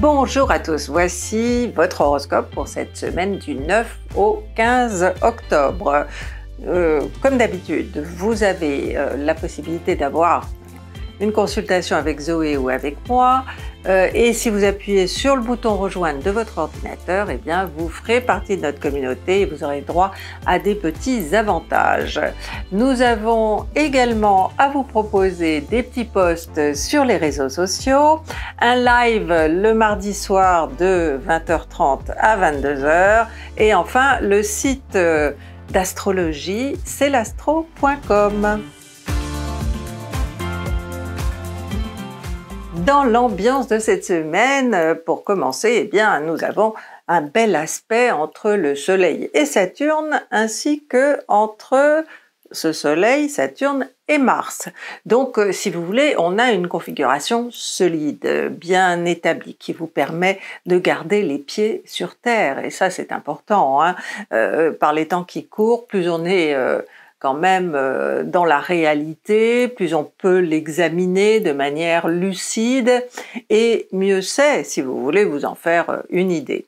Bonjour à tous, voici votre horoscope pour cette semaine du 9 au 15 octobre. Euh, comme d'habitude, vous avez euh, la possibilité d'avoir une consultation avec Zoé ou avec moi euh, et si vous appuyez sur le bouton rejoindre de votre ordinateur, et eh bien vous ferez partie de notre communauté et vous aurez droit à des petits avantages. Nous avons également à vous proposer des petits posts sur les réseaux sociaux, un live le mardi soir de 20h30 à 22h et enfin le site euh, d'astrologie, c'est l'astro.com. dans l'ambiance de cette semaine. Euh, pour commencer, eh bien, nous avons un bel aspect entre le Soleil et Saturne, ainsi que entre ce Soleil, Saturne et Mars. Donc, euh, si vous voulez, on a une configuration solide, bien établie, qui vous permet de garder les pieds sur Terre. Et ça, c'est important. Hein. Euh, par les temps qui courent, plus on est quand même euh, dans la réalité, plus on peut l'examiner de manière lucide et mieux c'est si vous voulez vous en faire euh, une idée.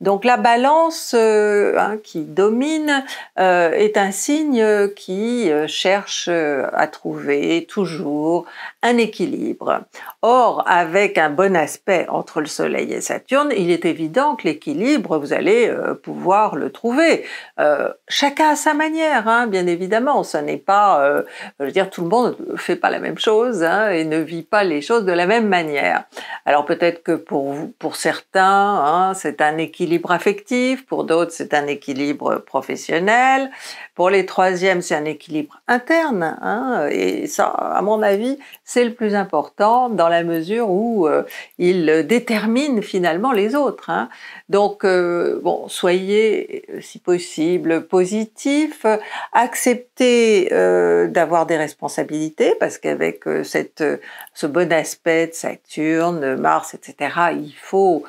Donc la balance euh, hein, qui domine euh, est un signe qui euh, cherche à trouver toujours un équilibre. Or, avec un bon aspect entre le Soleil et Saturne, il est évident que l'équilibre, vous allez pouvoir le trouver. chacun à sa manière, hein, bien évidemment. Ce n'est pas, je veux dire, tout le monde ne fait pas la même chose hein, et ne vit pas les choses de la même manière. Alors peut-être que pour certains, c'est un équilibre affectif, pour d'autres c'est un équilibre professionnel, pour les troisièmes c'est un équilibre interne, hein, et ça, à mon avis, c'est le plus important dans la mesure où euh, il détermine finalement les autres. Hein. Donc, euh, bon, soyez si possible positif, acceptez euh, d'avoir des responsabilités, parce qu'avec cette, ce bon aspect de Saturne, Mars, etc., il faut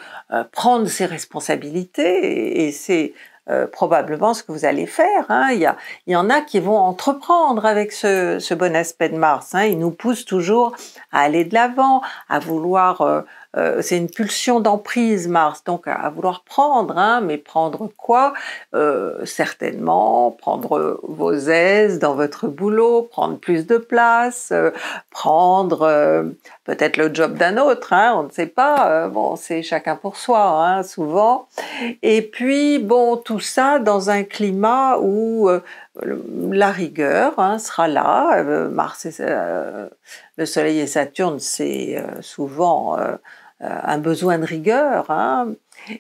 prendre ses responsabilités et, c'est euh, probablement ce que vous allez faire. Hein. Il, y en a qui vont entreprendre avec ce, bon aspect de Mars. Hein. Il nous pousse toujours à aller de l'avant, à vouloir euh, euh, c'est une pulsion d'emprise Mars, donc à, vouloir prendre, hein, mais prendre quoi euh, Certainement prendre vos aises dans votre boulot, prendre plus de place, euh, prendre peut-être le job d'un autre, hein, on ne sait pas, bon c'est chacun pour soi hein, souvent. Et puis bon tout ça dans un climat où la rigueur sera là. Mars le Soleil et Saturne, c'est souvent euh, un besoin de rigueur. Hein,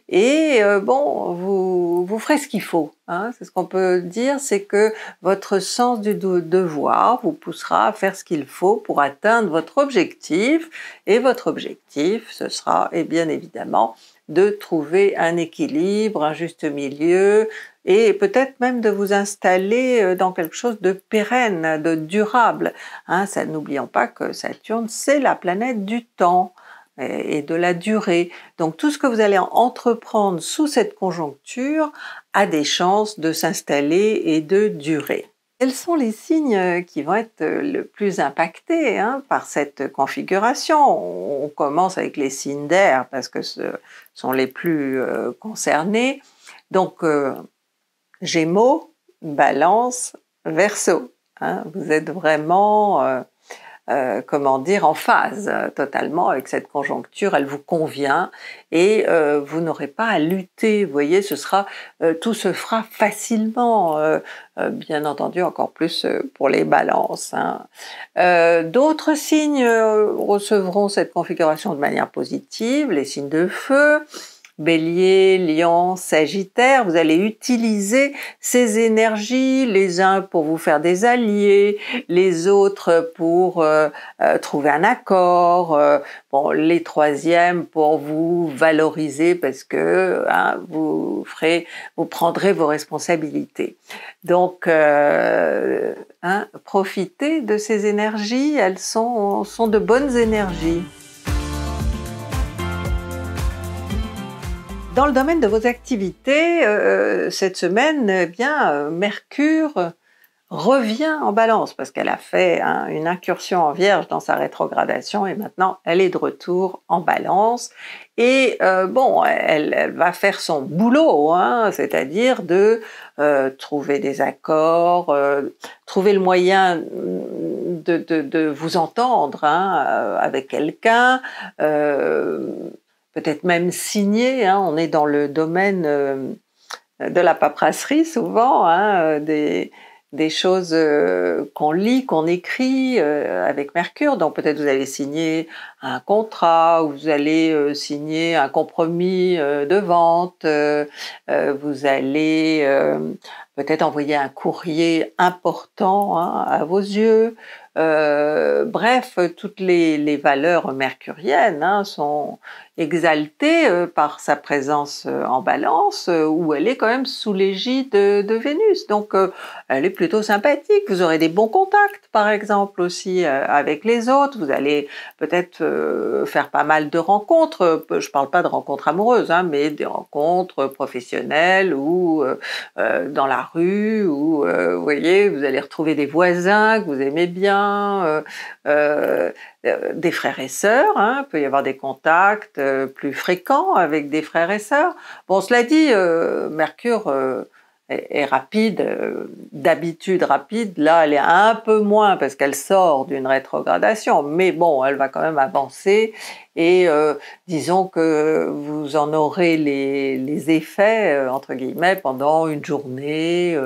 et euh, bon, vous, vous ferez ce qu'il faut. Hein. c'est ce qu'on peut dire, c'est que votre sens du devoir vous poussera à faire ce qu'il faut pour atteindre votre objectif. Et votre objectif, ce sera et bien évidemment de trouver un équilibre, un juste milieu, et peut-être même de vous installer euh, dans quelque chose de pérenne, de durable. Hein, ça, n'oublions pas que Saturne, c'est la planète du temps et de la durée. Donc tout ce que vous allez entreprendre sous cette conjoncture a des chances de s'installer et de durer. Quels sont les signes euh, qui vont être euh, le plus impactés hein, par cette configuration On commence avec les signes d'air parce que ce sont les plus euh, concernés. Donc Gémeaux, Balance, Verseau. Hein. vous êtes vraiment euh, comment dire, en phase euh, totalement avec cette conjoncture, elle vous convient et euh, vous n'aurez pas à lutter, vous voyez, ce sera, tout se fera facilement, bien entendu encore plus pour les balances. Hein. D'autres signes recevront cette configuration de manière positive, les signes de feu, Bélier, Lion, Sagittaire, vous allez utiliser ces énergies, les uns pour vous faire des alliés, les autres pour euh, euh, trouver un accord, euh, bon, les troisièmes pour vous valoriser parce que hein, vous ferez, vous prendrez vos responsabilités. Donc, hein, profitez de ces énergies, elles sont, sont de bonnes énergies. Dans le domaine de vos activités, euh, cette semaine, eh bien, euh, Mercure revient en balance parce qu'elle a fait une incursion en vierge dans sa rétrogradation et maintenant elle est de retour en balance. Et euh, bon, elle, va faire son boulot, hein, c'est-à-dire de trouver des accords, trouver le moyen de, vous entendre hein, avec quelqu'un peut-être même signer, hein. on est dans le domaine euh, de la paperasserie souvent, hein, euh, des, choses euh, qu'on lit, qu'on écrit avec Mercure. Donc peut-être vous allez signer un contrat, vous allez signer un compromis de vente, vous allez peut-être envoyer un courrier important hein, à vos yeux. bref, toutes les, valeurs mercuriennes sont exaltée euh, par sa présence euh, en balance, euh, où elle est quand même sous l'égide de, Vénus. Donc elle est plutôt sympathique. Vous aurez des bons contacts, par exemple, aussi avec les autres. Vous allez peut-être faire pas mal de rencontres. Je ne parle pas de rencontres amoureuses, hein, mais des rencontres professionnelles ou dans la rue, ou vous voyez, vous allez retrouver des voisins que vous aimez bien, des frères et sœurs. Hein, il peut y avoir des contacts euh, plus fréquent avec des frères et sœurs. Bon, cela dit, euh, Mercure euh, est, rapide, d'habitude rapide. Là, elle est un peu moins parce qu'elle sort d'une rétrogradation, mais bon, elle va quand même avancer et disons que vous en aurez les, effets, entre guillemets, pendant une journée,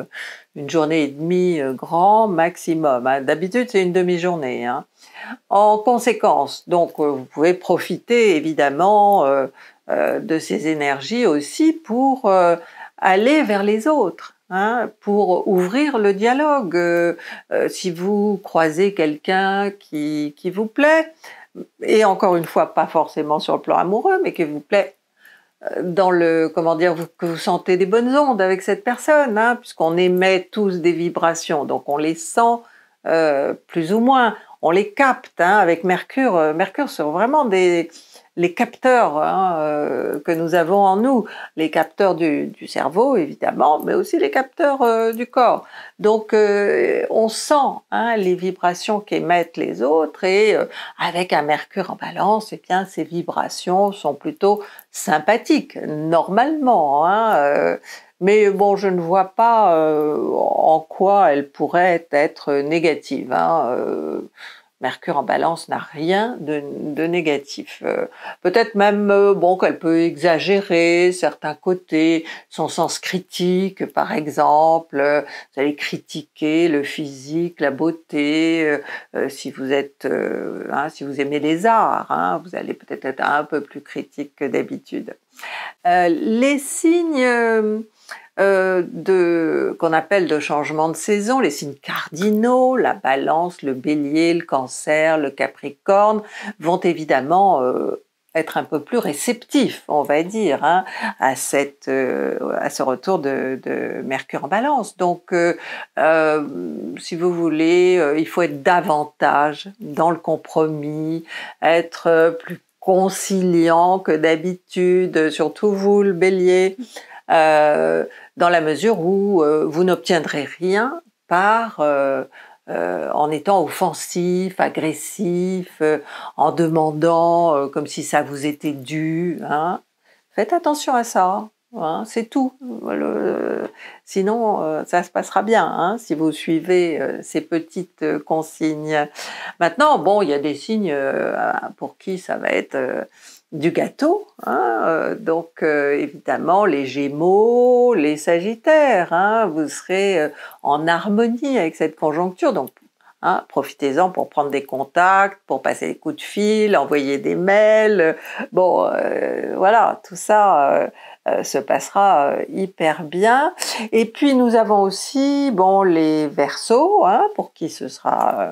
une journée et demie grand maximum. Hein, d'habitude, c'est une demi-journée. Hein. En conséquence, donc, euh, vous pouvez profiter évidemment euh, euh, de ces énergies aussi pour aller vers les autres. Hein, pour ouvrir le dialogue. si vous croisez quelqu'un qui, vous plaît, et encore une fois, pas forcément sur le plan amoureux, mais qui vous plaît dans le comment dire que vous sentez des bonnes ondes avec cette personne, hein, puisqu'on émet tous des vibrations, donc on les sent plus ou moins on les capte hein, avec Mercure. Euh, Mercure sont vraiment des les capteurs hein, euh, que nous avons en nous, les capteurs du, cerveau évidemment, mais aussi les capteurs euh, du corps. Donc on sent hein, les vibrations qu'émettent les autres et avec un Mercure en Balance, eh bien ces vibrations sont plutôt sympathiques normalement. Mais bon, je ne vois pas euh, en quoi elle pourrait être négative. Hein, euh. Mercure en balance n'a rien de, négatif. Euh, peut-être même euh, bon qu'elle peut exagérer certains côtés, son sens critique par exemple. Euh, vous allez critiquer le physique, la beauté. si vous êtes, hein, si vous aimez les arts, hein, vous allez peut-être être un peu plus critique que d'habitude. les signes euh, de qu'on appelle de changement de saison, les signes cardinaux, la balance, le bélier, le cancer, le capricorne, vont évidemment euh, être un peu plus réceptifs, on va dire, hein, euh, à, ce retour de, Mercure en balance. Donc, si vous voulez, il faut être davantage dans le compromis, être plus conciliant que d'habitude, surtout vous, le bélier. Euh, dans la mesure où euh, vous n'obtiendrez rien par euh, en étant offensif, agressif, en demandant comme si ça vous était dû. Hein. Faites attention à ça. Hein, c'est tout. sinon, ça se passera bien hein, si vous suivez ces petites consignes. Maintenant, bon, il y a des signes pour qui ça va être du gâteau. Hein, euh, donc euh, évidemment les Gémeaux, les Sagittaires, hein, vous serez euh, en harmonie avec cette conjoncture. Donc hein, profitez-en pour prendre des contacts, pour passer des coups de fil, envoyer des mails. Bon, voilà, tout ça se passera hyper bien. Et puis nous avons aussi bon les Verseaux, pour qui ce sera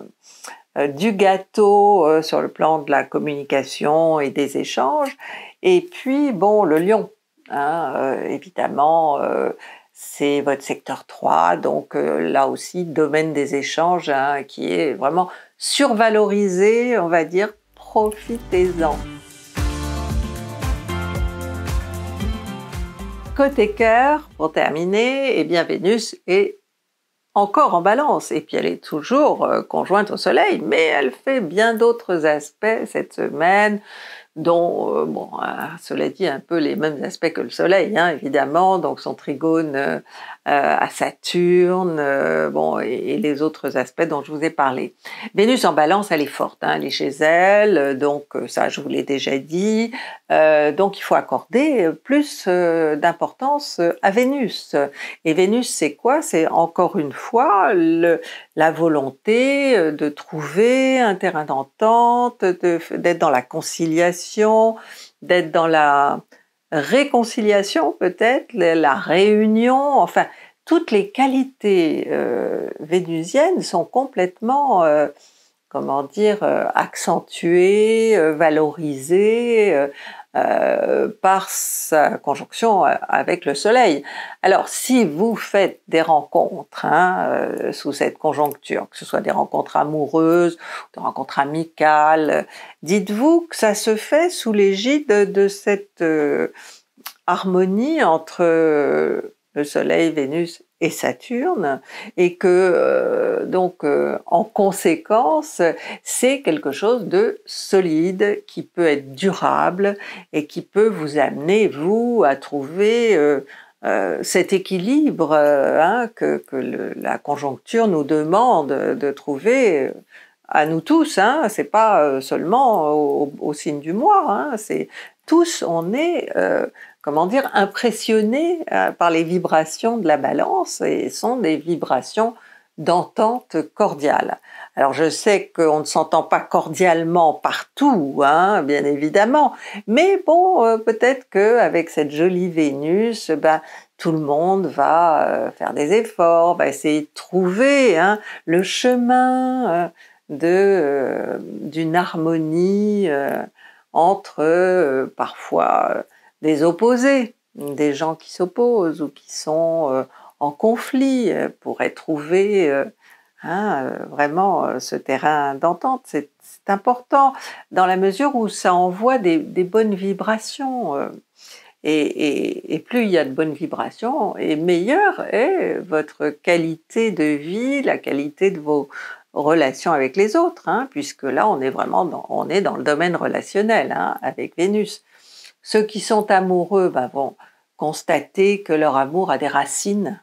euh, du gâteau euh, sur le plan de la communication et des échanges. Et puis, bon, le lion, hein, euh, évidemment c'est votre secteur 3, donc là aussi, domaine des échanges, hein, qui est vraiment survalorisé, on va dire, profitez-en. Côté cœur, pour terminer, et bien Vénus est encore en balance, et puis elle est toujours euh, conjointe au Soleil, mais elle fait bien d'autres aspects cette semaine, dont, euh, bon, euh, cela dit, un peu les mêmes aspects que le Soleil, hein, évidemment, donc son trigone euh, à Saturne, euh, bon, et, les autres aspects dont je vous ai parlé. Vénus en balance, elle est forte, hein, elle est chez elle, euh, donc ça je vous l'ai déjà dit. donc il faut accorder plus d'importance à Vénus. Et Vénus, c'est quoi C'est encore une fois la volonté de trouver un terrain d'entente, d'être dans la conciliation, d'être dans la réconciliation peut-être, la réunion, enfin, toutes les qualités euh, vénusiennes sont complètement, euh, comment dire, euh, accentuées, valorisées. Euh, par sa conjonction euh, avec le Soleil. Alors, si vous faites des rencontres hein, euh, sous cette conjoncture, que ce soit des rencontres amoureuses, des rencontres amicales, dites-vous que ça se fait sous l'égide de cette harmonie entre le Soleil, Vénus et Saturne, et que euh, donc euh, en conséquence, c'est quelque chose de solide qui peut être durable et qui peut vous amener vous à trouver euh, cet équilibre hein, que, la conjoncture nous demande de trouver à nous tous, hein. c'est pas seulement au, signe du mois, hein. c'est tous, on est, euh, comment dire, impressionnés euh, par les vibrations de la balance et sont des vibrations d'entente cordiale. Alors je sais qu'on ne s'entend pas cordialement partout, hein, bien évidemment, mais bon, euh, peut-être que avec cette jolie Vénus, ben, tout le monde va faire des efforts, va essayer de trouver hein, le chemin d'une harmonie entre euh, parfois euh, des opposés, des gens qui s'opposent ou qui sont euh, en conflit, pourraient trouver hein, vraiment ce terrain d'entente. C'est important dans la mesure où ça envoie des, bonnes vibrations. Et, et, plus il y a de bonnes vibrations, et meilleure est votre qualité de vie, la qualité de vos, relation avec les autres, hein, puisque là on est vraiment dans, on est dans le domaine relationnel hein, avec Vénus. Ceux qui sont amoureux bah, vont constater que leur amour a des racines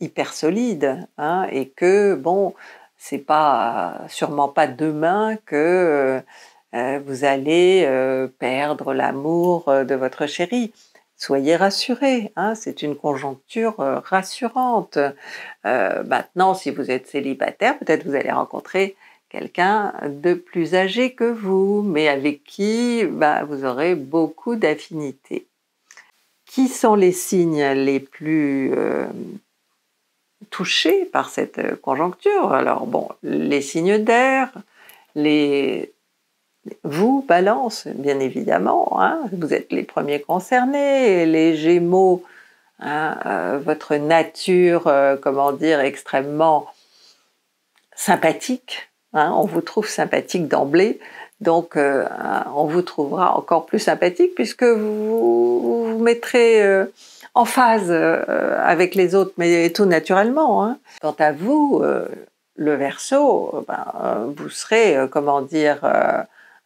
hyper solides hein, et que bon, c'est pas sûrement pas demain que euh, vous allez euh, perdre l'amour euh, de votre chérie soyez rassurés, hein, c'est une conjoncture euh, rassurante. Euh, maintenant, si vous êtes célibataire, peut-être vous allez rencontrer quelqu'un de plus âgé que vous, mais avec qui bah, vous aurez beaucoup d'affinités. Qui sont les signes les plus euh, touchés par cette conjoncture Alors bon, les signes d'air, les vous, balance, bien évidemment, hein, vous êtes les premiers concernés, les gémeaux, hein, euh, votre nature, euh, comment dire, extrêmement sympathique, hein, on vous trouve sympathique d'emblée, donc euh, hein, on vous trouvera encore plus sympathique puisque vous vous, mettrez en phase avec les autres, mais tout naturellement. Hein. Quant à vous, le verso, ben, vous serez, comment dire,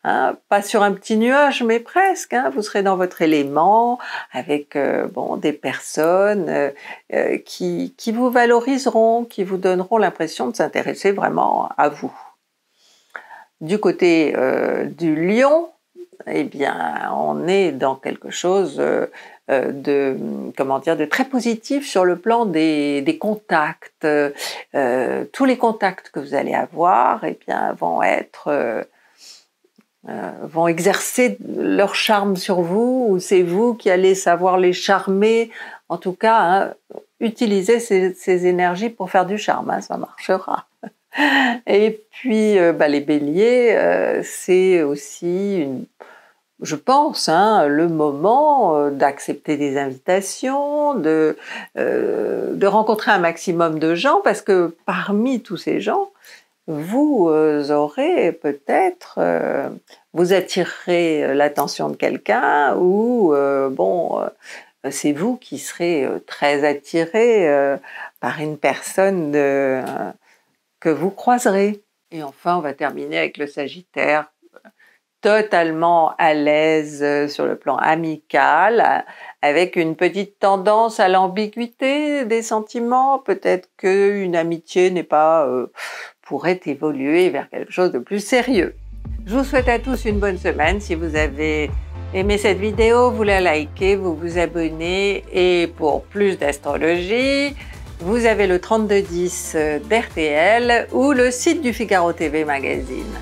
Hein, pas sur un petit nuage, mais presque. Hein. vous serez dans votre élément avec euh, bon des personnes euh, euh, qui, vous valoriseront, qui vous donneront l'impression de s'intéresser vraiment à vous. Du côté du lion, eh bien, on est dans quelque chose de comment dire de très positif sur le plan des, des contacts. tous les contacts que vous allez avoir, eh bien, vont être euh, vont exercer leur charme sur vous ou c'est vous qui allez savoir les charmer. En tout cas, utilisez hein, utiliser ces, énergies pour faire du charme, hein, ça marchera. Et puis, euh, bah, les béliers, euh, c'est aussi, une, je pense, hein, le moment d'accepter des invitations, de rencontrer un maximum de gens, parce que parmi tous ces gens, vous euh, aurez peut-être, euh, vous attirerez euh, l'attention de quelqu'un ou, bon, c'est vous qui serez très attiré par une personne que vous croiserez. Et enfin, on va terminer avec le Sagittaire, totalement à l'aise sur le plan amical, avec une petite tendance à l'ambiguïté des sentiments. Peut-être qu'une amitié n'est pas pourrait évoluer vers quelque chose de plus sérieux. Je vous souhaite à tous une bonne semaine. Si vous avez aimé cette vidéo, vous la likez, vous vous abonnez et pour plus d'astrologie, vous avez le 3210 d'RTL ou le site du Figaro TV Magazine.